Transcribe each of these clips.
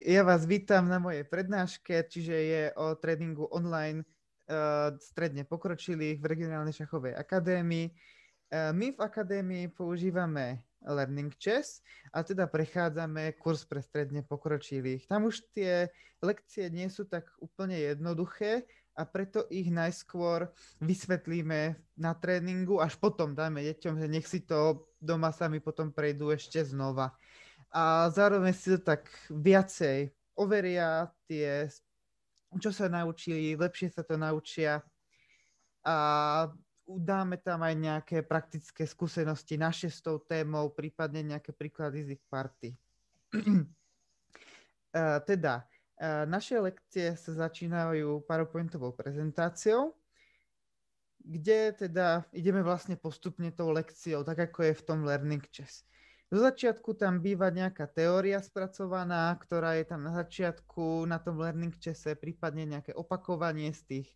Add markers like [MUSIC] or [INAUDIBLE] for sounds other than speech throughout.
Ja vás vítam na mojej prednáške, čiže je o tréningu online uh, stredne pokročilých v Regionálnej šachovej akadémii. Uh, my v akadémii používame Learning Chess a teda prechádzame kurz pre stredne pokročilých. Tam už tie lekcie nie sú tak úplne jednoduché a preto ich najskôr vysvetlíme na tréningu, až potom dáme deťom, že nech si to doma sami potom prejdú ešte znova. Uh, a zároveň si to tak viacej overia tie, čo sa naučili, lepšie sa to naučia a dáme tam aj nejaké praktické skúsenosti naše s tou témou, prípadne nejaké príklady z ich party. [CLEARS THROAT] teda, naše lekcie sa začínajú PowerPointovou prezentáciou, kde teda ideme vlastne postupne tou lekciou, tak ako je v tom Learning Chess. Zo začiatku tam býva nejaká teória spracovaná, ktorá je tam na začiatku, na tom learning čase, prípadne nejaké opakovanie z tých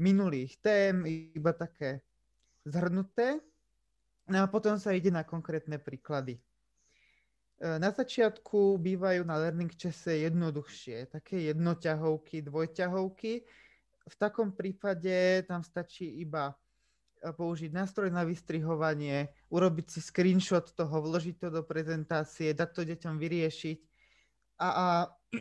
minulých tém, iba také zhrnuté. No a potom sa ide na konkrétne príklady. E, na začiatku bývajú na learning čase jednoduchšie, také jednoťahovky, dvojťahovky. V takom prípade tam stačí iba použiť nástroj na vystrihovanie, urobiť si screenshot toho, vložiť to do prezentácie, dať to deťom vyriešiť. A, a [CLEARS THROAT]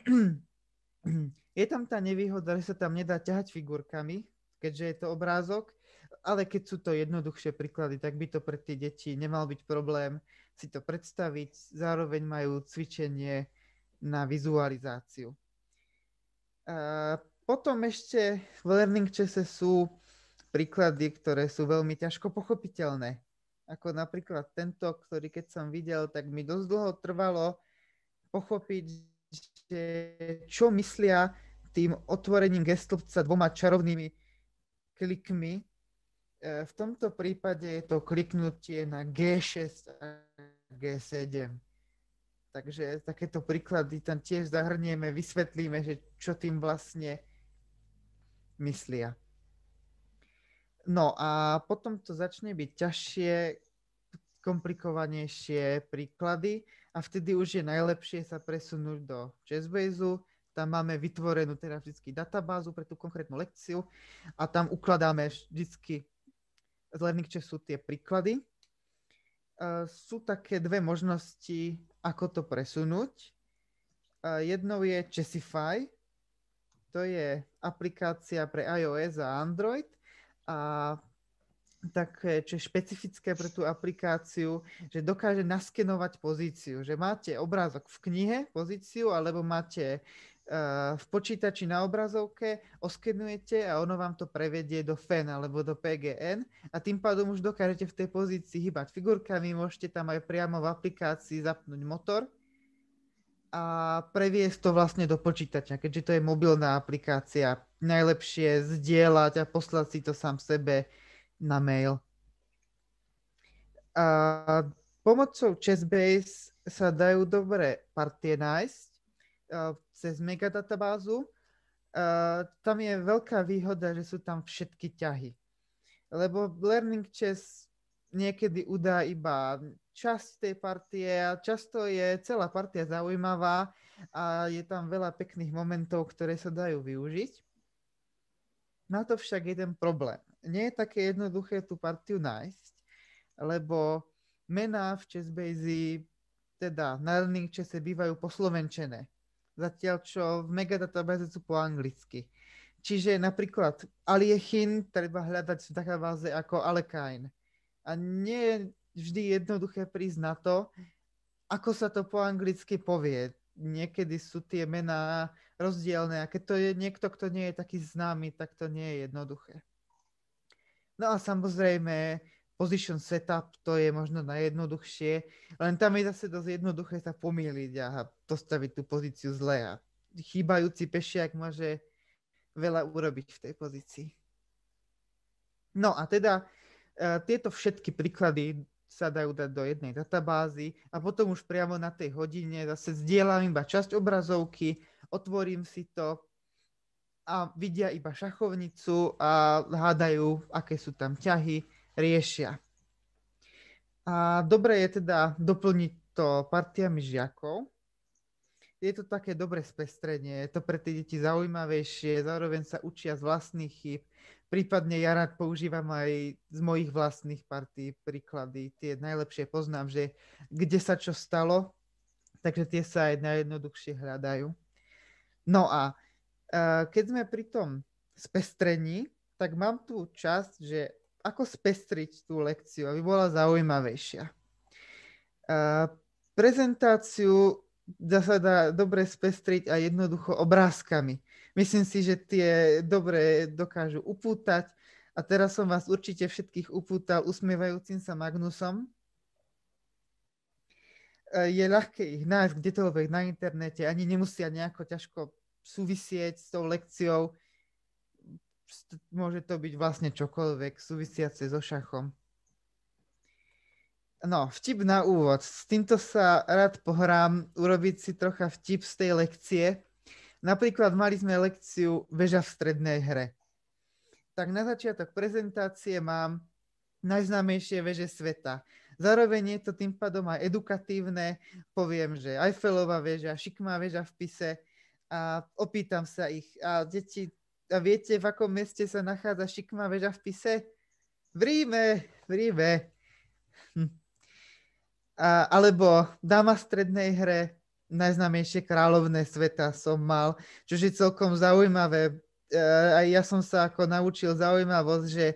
je tam tá nevýhoda, že sa tam nedá ťahať figurkami, keďže je to obrázok, ale keď sú to jednoduchšie príklady, tak by to pre tie deti nemal byť problém si to predstaviť. Zároveň majú cvičenie na vizualizáciu. A potom ešte v Learning Chase sú príklady, ktoré sú veľmi ťažko pochopiteľné. Ako napríklad tento, ktorý keď som videl, tak mi dosť dlho trvalo pochopiť, že čo myslia tým otvorením gestupca dvoma čarovnými klikmi. E, v tomto prípade je to kliknutie na G6 a G7. Takže takéto príklady tam tiež zahrnieme, vysvetlíme, že čo tým vlastne myslia. No a potom to začne byť ťažšie, komplikovanejšie príklady a vtedy už je najlepšie sa presunúť do JazzBaseu, tam máme vytvorenú teda vždy databázu pre tú konkrétnu lekciu a tam ukladáme vždy z LearningChe sú tie príklady. E, sú také dve možnosti, ako to presunúť. E, jednou je Chessify, to je aplikácia pre iOS a Android – a také, eh, čo je špecifické pre tú aplikáciu, že dokáže naskenovať pozíciu, že máte obrázok v knihe, pozíciu, alebo máte eh, v počítači na obrazovke, oskenujete a ono vám to prevedie do FEN alebo do PGN a tým pádom už dokážete v tej pozícii hýbať figurkami, môžete tam aj priamo v aplikácii zapnúť motor a previesť to vlastne do počítača, keďže to je mobilná aplikácia. Najlepšie zdieľať a poslať si to sám sebe na mail. A pomocou ChessBase sa dajú dobre partie nájsť e, cez megadatabázu. E, tam je veľká výhoda, že sú tam všetky ťahy. Lebo Learning Chess niekedy udá iba časť tej partie a často je celá partia zaujímavá a je tam veľa pekných momentov, ktoré sa dajú využiť. Na to však jeden problém. Nie je také jednoduché tú partiu nájsť, lebo mená v Chessbase, teda na running chesse bývajú poslovenčené, zatiaľ čo v megadatabáze sú po anglicky. Čiže napríklad Aliechin treba hľadať v databáze ako Alekain a nie je vždy jednoduché prísť na to, ako sa to po anglicky povie. Niekedy sú tie mená rozdielne a keď to je niekto, kto nie je taký známy, tak to nie je jednoduché. No a samozrejme, position setup, to je možno najjednoduchšie, len tam je zase dosť jednoduché sa pomýliť a postaviť tú pozíciu zle a chýbajúci pešiak môže veľa urobiť v tej pozícii. No a teda E, tieto všetky príklady sa dajú dať do jednej databázy a potom už priamo na tej hodine zase zdieľam iba časť obrazovky, otvorím si to a vidia iba šachovnicu a hádajú, aké sú tam ťahy, riešia. A dobre je teda doplniť to partiami žiakov. Je to také dobre spestrenie, je to pre tie deti zaujímavejšie, zároveň sa učia z vlastných chyb Prípadne ja rád používam aj z mojich vlastných partí príklady, tie najlepšie poznám, že kde sa čo stalo, takže tie sa aj najjednoduchšie hľadajú. No a e, keď sme pri tom spestrení, tak mám tu časť, že ako spestriť tú lekciu, aby bola zaujímavejšia. E, prezentáciu dá sa dá dobre spestriť aj jednoducho obrázkami. Myslím si, že tie dobré dokážu upútať. A teraz som vás určite všetkých upútal usmievajúcim sa Magnusom. E, je ľahké ich nájsť kdekoľvek na internete, ani nemusia nejako ťažko súvisieť s tou lekciou. Môže to byť vlastne čokoľvek súvisiace so šachom. No, vtip na úvod. S týmto sa rád pohrám, urobiť si trocha vtip z tej lekcie Napríklad mali sme lekciu Veža v strednej hre. Tak na začiatok prezentácie mám najznámejšie veže sveta. Zároveň je to tým pádom aj edukatívne. Poviem, že Eiffelová väža, šikmá väža v pise a opýtam sa ich. A deti, a viete, v akom meste sa nachádza šikmá väža v pise? V Ríme, v Ríme. Hm. A, alebo dáma v strednej hre, najznámejšie kráľovné sveta som mal, čo je celkom zaujímavé. Eh, aj ja som sa ako naučil zaujímavosť, že eh,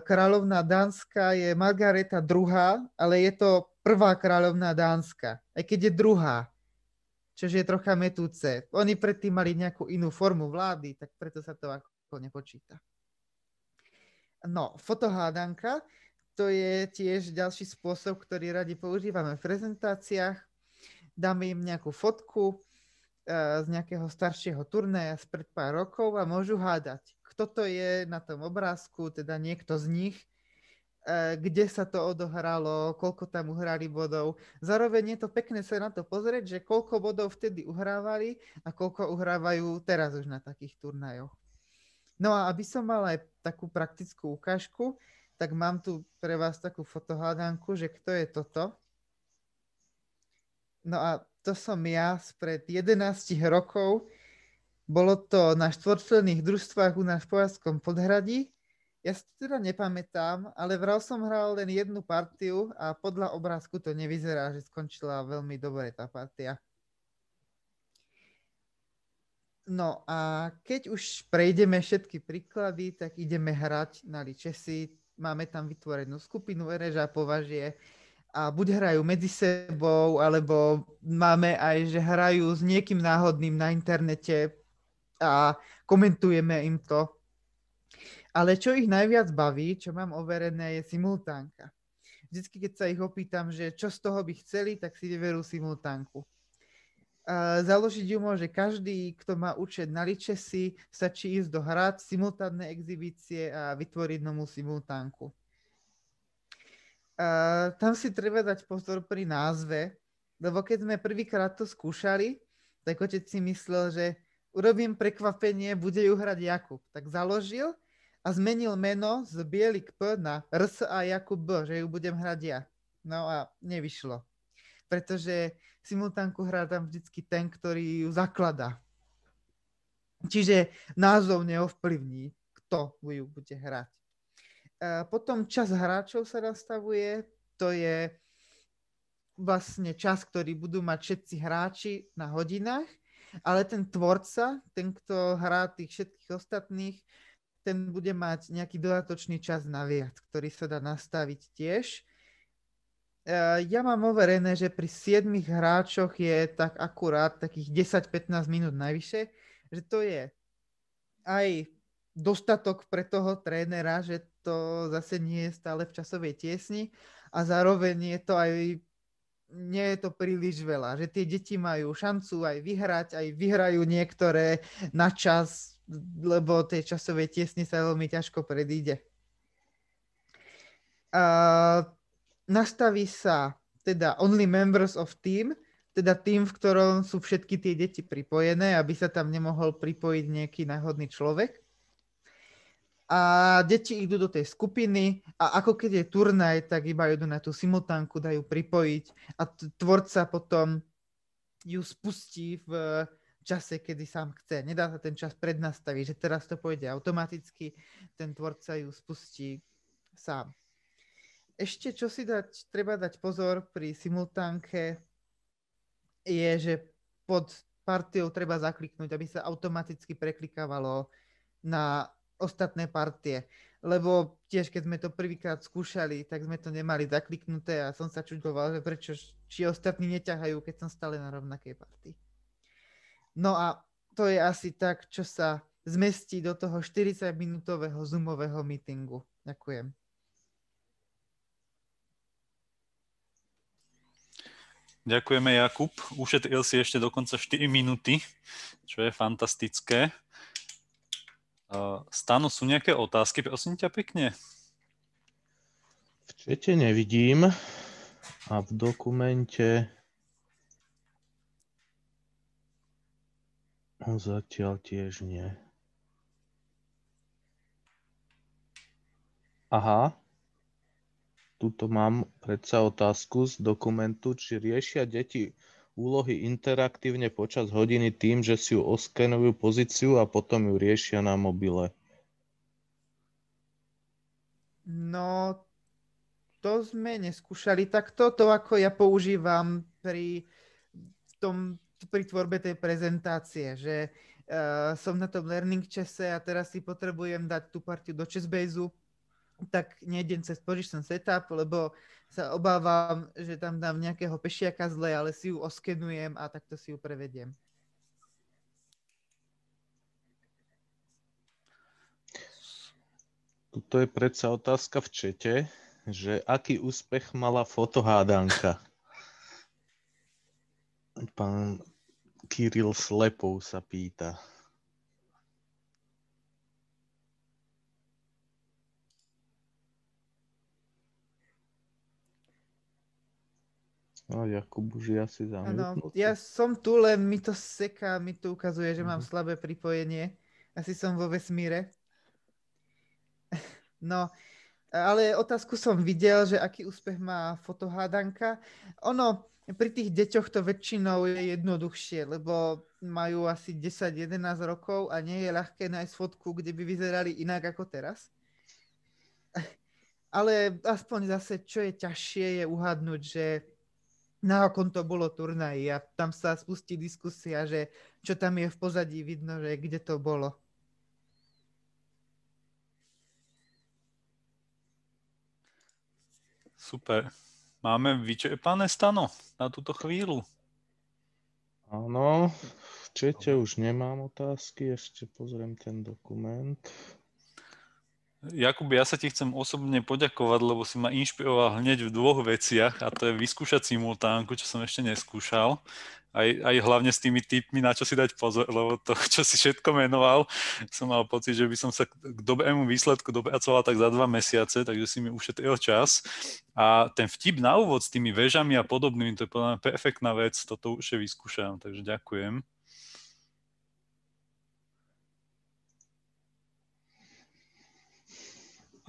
kráľovná Dánska je Margareta II, ale je to prvá kráľovná Dánska, aj keď je druhá, čo je trocha metúce. Oni predtým mali nejakú inú formu vlády, tak preto sa to ako nepočíta. No, fotohádanka, to je tiež ďalší spôsob, ktorý radi používame v prezentáciách dáme im nejakú fotku eh, z nejakého staršieho turnaja z pred pár rokov a môžu hádať, kto to je na tom obrázku, teda niekto z nich, eh, kde sa to odohralo, koľko tam uhrali bodov. Zároveň je to pekné sa na to pozrieť, že koľko bodov vtedy uhrávali a koľko uhrávajú teraz už na takých turnajoch. No a aby som mal aj takú praktickú ukážku, tak mám tu pre vás takú fotohádanku, že kto je toto. No a to som ja spred 11 rokov. Bolo to na štvorčlených družstvách u nás v Povazskom podhradí. Ja si to teda nepamätám, ale vral som hral len jednu partiu a podľa obrázku to nevyzerá, že skončila veľmi dobre tá partia. No a keď už prejdeme všetky príklady, tak ideme hrať na Ličesi. Máme tam vytvorenú skupinu Ereža považie, a buď hrajú medzi sebou, alebo máme aj, že hrajú s niekým náhodným na internete a komentujeme im to. Ale čo ich najviac baví, čo mám overené, je simultánka. Vždycky, keď sa ich opýtam, že čo z toho by chceli, tak si vyberú simultánku. A založiť ju môže každý, kto má účet na Ličesi, stačí ísť do hrad, simultánne exibície a vytvoriť novú simultánku. Uh, tam si treba dať pozor pri názve, lebo keď sme prvýkrát to skúšali, tak otec si myslel, že urobím prekvapenie, bude ju hrať Jakub. Tak založil a zmenil meno z Bielik P na RS a Jakub B, že ju budem hrať ja. No a nevyšlo, pretože simultánku hrá tam vždycky ten, ktorý ju zakladá. Čiže názov neovplyvní, kto ju bude hrať. Potom čas hráčov sa nastavuje, to je vlastne čas, ktorý budú mať všetci hráči na hodinách, ale ten tvorca, ten, kto hrá tých všetkých ostatných, ten bude mať nejaký dodatočný čas naviac, ktorý sa dá nastaviť tiež. E, ja mám overené, že pri 7 hráčoch je tak akurát takých 10-15 minút najvyššie, že to je aj dostatok pre toho trénera, že to zase nie je stále v časovej tiesni a zároveň je to aj nie je to príliš veľa, že tie deti majú šancu aj vyhrať, aj vyhrajú niektoré na čas, lebo tie časovej tiesne sa veľmi ťažko predíde. A nastaví sa teda only members of team, teda tým, v ktorom sú všetky tie deti pripojené, aby sa tam nemohol pripojiť nejaký náhodný človek a deti idú do tej skupiny a ako keď je turnaj, tak iba idú na tú simultánku, dajú pripojiť a tvorca potom ju spustí v čase, kedy sám chce. Nedá sa ten čas prednastaviť, že teraz to pôjde automaticky, ten tvorca ju spustí sám. Ešte čo si dať, treba dať pozor pri simultánke je, že pod partiou treba zakliknúť, aby sa automaticky preklikávalo na ostatné partie. Lebo tiež, keď sme to prvýkrát skúšali, tak sme to nemali zakliknuté a som sa čudoval, že prečo, či ostatní neťahajú, keď som stále na rovnakej partii. No a to je asi tak, čo sa zmestí do toho 40-minútového Zoomového meetingu. Ďakujem. Ďakujeme, Jakub. Ušetril si ešte dokonca 4 minúty, čo je fantastické. Stano, sú nejaké otázky, prosím ťa pekne? V čete nevidím a v dokumente zatiaľ tiež nie. Aha, tuto mám predsa otázku z dokumentu, či riešia deti úlohy interaktívne počas hodiny tým, že si ju oskenujú pozíciu a potom ju riešia na mobile? No, to sme neskúšali takto. To, ako ja používam pri, tom, pri tvorbe tej prezentácie, že uh, som na tom learning čase a teraz si potrebujem dať tú partiu do chessbase tak nejdem cez position setup, lebo sa obávam, že tam dám nejakého pešiaka zle, ale si ju oskenujem a takto si ju prevediem. Tuto je predsa otázka v čete, že aký úspech mala fotohádanka? Pán Kirill Slepov sa pýta. No, Jakub už je asi zamknutý. Áno, ja som tu, len mi to seká, mi to ukazuje, že mm-hmm. mám mhm. slabé pripojenie. Asi som vo vesmíre. [LAUGHS] No, ale otázku som videl, že aký úspech má fotohádanka. Ono, pri tých deťoch to väčšinou je jednoduchšie, lebo majú asi 10-11 rokov a nie je ľahké nájsť fotku, kde by vyzerali inak ako teraz. [LAUGHS] Ale aspoň zase, čo je ťažšie, je uhadnúť, že na akom to bolo turnaj a tam sa spustí diskusia, že čo tam je v pozadí vidno, že kde to bolo. Super. Máme vyčerpané stano na túto chvíľu. Áno, v čete už nemám otázky, ešte pozriem ten dokument. Jakub, ja sa ti chcem osobne poďakovať, lebo si ma inšpiroval hneď v dvoch veciach a to je vyskúšať simultánku, čo som ešte neskúšal. Aj, aj hlavne s tými typmi, na čo si dať pozor, lebo to, čo si všetko menoval, som mal pocit, že by som sa k dobrému výsledku dopracoval tak za dva mesiace, takže si mi ušetril čas. A ten vtip na úvod s tými väžami a podobnými, to je podľa mňa perfektná vec, toto už je vyskúšam, takže ďakujem.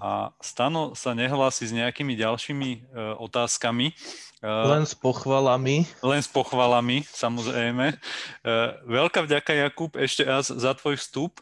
A Stano sa nehlási s nejakými ďalšími e, otázkami. E, len s pochvalami. Len s pochvalami, samozrejme. E, veľká vďaka, Jakub, ešte raz za tvoj vstup.